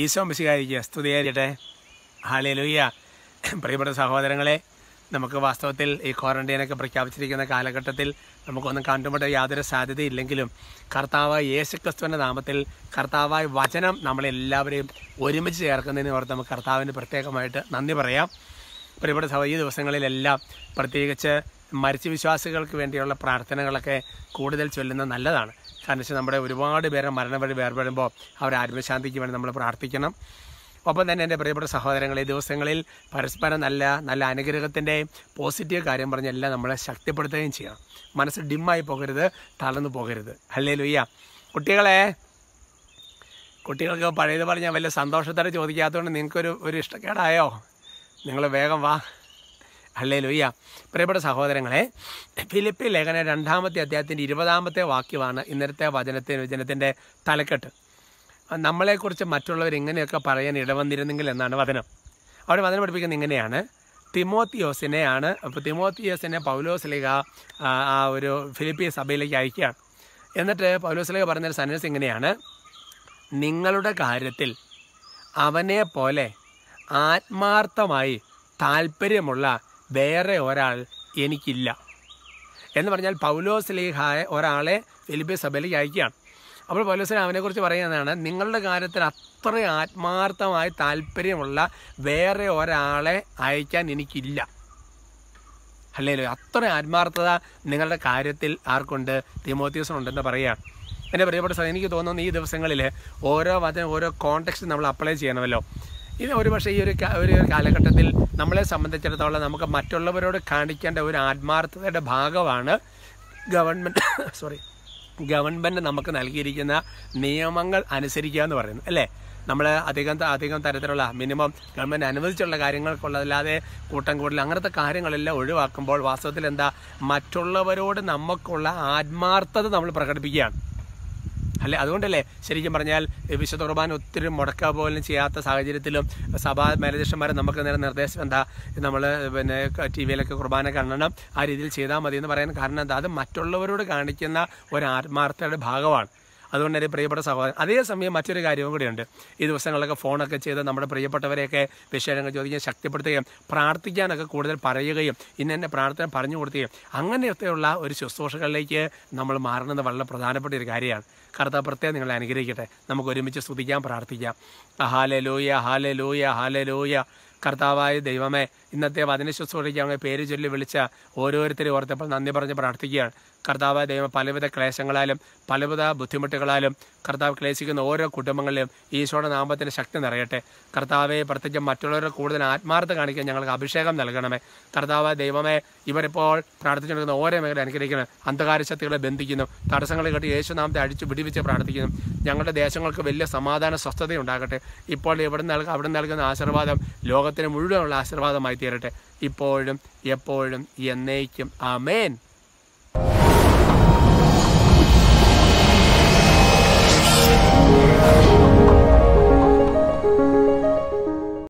ഈശോ മിശികായിരിക്കുക സ്തുതിയായിരിക്കട്ടെ ലൂയ്യ പ്രിയപ്പെട്ട സഹോദരങ്ങളെ നമുക്ക് വാസ്തവത്തിൽ ഈ ക്വാറന്റൈനൊക്കെ പ്രഖ്യാപിച്ചിരിക്കുന്ന കാലഘട്ടത്തിൽ നമുക്കൊന്നും കണ്ടുമുട്ട യാതൊരു സാധ്യതയില്ലെങ്കിലും കർത്താവായ യേശുക്രിസ്തുവിൻ്റെ നാമത്തിൽ കർത്താവായ വചനം നമ്മളെല്ലാവരെയും ഒരുമിച്ച് ചേർക്കുന്നതിന് ഓർത്ത് നമുക്ക് കർത്താവിന് പ്രത്യേകമായിട്ട് നന്ദി പറയാം പ്രിയപ്പെട്ട സഹോദരി ഈ ദിവസങ്ങളിലെല്ലാം പ്രത്യേകിച്ച് മരിച്ച വിശ്വാസികൾക്ക് വേണ്ടിയുള്ള പ്രാർത്ഥനകളൊക്കെ കൂടുതൽ ചൊല്ലുന്നത് നല്ലതാണ് കാരണം വെച്ചാൽ നമ്മുടെ ഒരുപാട് പേരെ മരണം വഴി വേർപെടുമ്പോൾ അവരുടെ ആത്മശാന്തിക്ക് വേണ്ടി നമ്മൾ പ്രാർത്ഥിക്കണം ഒപ്പം തന്നെ എൻ്റെ പ്രിയപ്പെട്ട സഹോദരങ്ങൾ ഈ ദിവസങ്ങളിൽ പരസ്പരം നല്ല നല്ല അനുഗ്രഹത്തിൻ്റെ പോസിറ്റീവ് കാര്യം പറഞ്ഞെല്ലാം എല്ലാം നമ്മളെ ശക്തിപ്പെടുത്തുകയും ചെയ്യണം മനസ്സ് ഡിമ്മായി പോകരുത് തളർന്നു പോകരുത് അല്ലേ ലുയ്യ കുട്ടികളെ കുട്ടികൾക്ക് പഴയത് പറഞ്ഞാൽ വലിയ സന്തോഷത്തോടെ ചോദിക്കാത്തതുകൊണ്ട് നിങ്ങൾക്കൊരു ഒരു ഇഷ്ടക്കേടായോ നിങ്ങൾ വേഗം വാ അല്ലേ ലൊയ്യ പ്രിയപ്പെട്ട സഹോദരങ്ങളെ ഫിലിപ്പി ലേഖന രണ്ടാമത്തെ അദ്ദേഹത്തിൻ്റെ ഇരുപതാമത്തെ വാക്യമാണ് ഇന്നലത്തെ വചനത്തെ വചനത്തിൻ്റെ തലക്കെട്ട് നമ്മളെക്കുറിച്ച് മറ്റുള്ളവർ ഇങ്ങനെയൊക്കെ പറയാൻ ഇടവന്നിരുന്നെങ്കിൽ എന്നാണ് വചനം അവിടെ വചനം പഠിപ്പിക്കുന്നത് ഇങ്ങനെയാണ് തിമോത്തിയോസിനെയാണ് അപ്പോൾ തിമോത്തിയോസിനെ പൗലോസ്ലിക ആ ഒരു ഫിലിപ്പി സഭയിലേക്ക് അയക്കുകയാണ് എന്നിട്ട് പൗലോസ്ലിക പറഞ്ഞൊരു സന്യസ് ഇങ്ങനെയാണ് നിങ്ങളുടെ കാര്യത്തിൽ അവനെ പോലെ ആത്മാർത്ഥമായി താല്പര്യമുള്ള വേറെ ഒരാൾ എനിക്കില്ല എന്ന് പറഞ്ഞാൽ പൗലോസ് ലീഹായ ഒരാളെ ഫിലിപ്പ് സഭയിലേക്ക് അയക്കുകയാണ് അപ്പോൾ പൗലോസ് അവനെക്കുറിച്ച് പറയുന്നതാണ് നിങ്ങളുടെ കാര്യത്തിൽ അത്ര ആത്മാർത്ഥമായ താല്പര്യമുള്ള വേറെ ഒരാളെ അയക്കാൻ എനിക്കില്ല അല്ലെങ്കിൽ അത്ര ആത്മാർത്ഥത നിങ്ങളുടെ കാര്യത്തിൽ ആർക്കുണ്ട് തിമോത്യൂസിനുണ്ടെന്ന് പറയുകയാണ് എൻ്റെ പ്രിയപ്പെട്ട സാർ എനിക്ക് തോന്നുന്നു ഈ ദിവസങ്ങളിൽ ഓരോ അതിന് ഓരോ കോണ്ടെക്സ്റ്റ് നമ്മൾ അപ്ലൈ ചെയ്യണമല്ലോ ഇത് ഒരുപക്ഷെ ഈ ഒരു ഒരു കാലഘട്ടത്തിൽ നമ്മളെ സംബന്ധിച്ചിടത്തോളം നമുക്ക് മറ്റുള്ളവരോട് കാണിക്കേണ്ട ഒരു ആത്മാർത്ഥതയുടെ ഭാഗമാണ് ഗവൺമെൻറ് സോറി ഗവൺമെൻറ് നമുക്ക് നൽകിയിരിക്കുന്ന നിയമങ്ങൾ അനുസരിക്കുക എന്ന് പറയുന്നത് അല്ലേ നമ്മൾ അധികം അധികം തരത്തിലുള്ള മിനിമം ഗവൺമെൻറ് അനുവദിച്ചുള്ള കാര്യങ്ങൾക്കുള്ളതല്ലാതെ കൂട്ടം കൂടുതൽ അങ്ങനത്തെ കാര്യങ്ങളെല്ലാം ഒഴിവാക്കുമ്പോൾ വാസ്തവത്തിൽ എന്താ മറ്റുള്ളവരോട് നമുക്കുള്ള ആത്മാർത്ഥത നമ്മൾ പ്രകടിപ്പിക്കുകയാണ് അല്ലേ അതുകൊണ്ടല്ലേ ശരിക്കും പറഞ്ഞാൽ വിശുദ്ധ കുർബാന ഒത്തിരി മുടക്കുക പോലും ചെയ്യാത്ത സാഹചര്യത്തിലും സഭാ മാനേജർമാരെ നമുക്ക് നേരെ നിർദ്ദേശം എന്താ നമ്മൾ പിന്നെ ടി വിയിലൊക്കെ കുർബാന കാണണം ആ രീതിയിൽ ചെയ്താൽ മതി എന്ന് പറയാൻ കാരണം എന്താ അത് മറ്റുള്ളവരോട് കാണിക്കുന്ന ഒരു ആത്മാർത്ഥയുടെ ഭാഗമാണ് അതുകൊണ്ട് തന്നെ പ്രിയപ്പെട്ട സഹോദരൻ അതേസമയം മറ്റൊരു കാര്യവും കൂടിയുണ്ട് ഈ ദിവസങ്ങളിലൊക്കെ ഫോണൊക്കെ ചെയ്ത് നമ്മുടെ പ്രിയപ്പെട്ടവരെയൊക്കെ വിഷയങ്ങൾ ചോദിക്കുകയും ശക്തിപ്പെടുത്തുകയും പ്രാർത്ഥിക്കാനൊക്കെ കൂടുതൽ പറയുകയും ഇന്നെ പ്രാർത്ഥന പറഞ്ഞു കൊടുക്കുകയും അങ്ങനെയൊക്കെയുള്ള ഒരു ശുശ്രൂഷകളിലേക്ക് നമ്മൾ മാറുന്നത് വളരെ പ്രധാനപ്പെട്ട ഒരു കാര്യമാണ് കർത്താവ് പ്രത്യേകം നിങ്ങളെ അനുഗ്രഹിക്കട്ടെ നമുക്ക് ഒരുമിച്ച് സ്തുതിക്കാം പ്രാർത്ഥിക്കാം ഹാലലോയ ഹാലലോയ ഹാലലോയ കർത്താവായ ദൈവമേ ഇന്നത്തെ വചന ശുശ്രൂഷയ്ക്ക് അങ്ങ് പേര് ചൊല്ലി വിളിച്ച ഓരോരുത്തരെ ഓർത്തപ്പോൾ നന്ദി പറഞ്ഞ് പ്രാർത്ഥിക്കുകയാണ് കർത്താവായ ദൈവം പലവിധ ക്ലേശങ്ങളാലും പലവിധ ബുദ്ധിമുട്ടുകളാലും കർത്താവ് ക്ലേശിക്കുന്ന ഓരോ കുടുംബങ്ങളിലും ഈശോയുടെ നാമത്തിന് ശക്തി നിറയട്ടെ കർത്താവെ പ്രത്യേകിച്ച് മറ്റുള്ളവരെ കൂടുതൽ ആത്മാർത്ഥ കാണിക്കാൻ ഞങ്ങൾക്ക് അഭിഷേകം നൽകണമേ കർത്താവ് ദൈവമേ ഇവരിപ്പോൾ പ്രാർത്ഥിച്ചുകൊണ്ടിരിക്കുന്ന ഓരോ മേഖല അനുഗ്രഹിക്കണം അന്ധകാര ശക്തികളെ ബന്ധിക്കുന്നു തടസ്സങ്ങളെ കെട്ടി യേശുനാമത്തെ അടിച്ചു പിടിവിച്ച് പ്രാർത്ഥിക്കുന്നു ഞങ്ങളുടെ ദേശങ്ങൾക്ക് വലിയ സമാധാന സ്വസ്ഥത ഉണ്ടാകട്ടെ ഇപ്പോൾ ഇവിടെ നൽകുക അവിടെ നൽകുന്ന ആശീർവാദം ലോകത്തിന് മുഴുവനുള്ള ആശീർവാദമായി തീരട്ടെ ഇപ്പോഴും എപ്പോഴും എന്നേക്കും ആമേൻ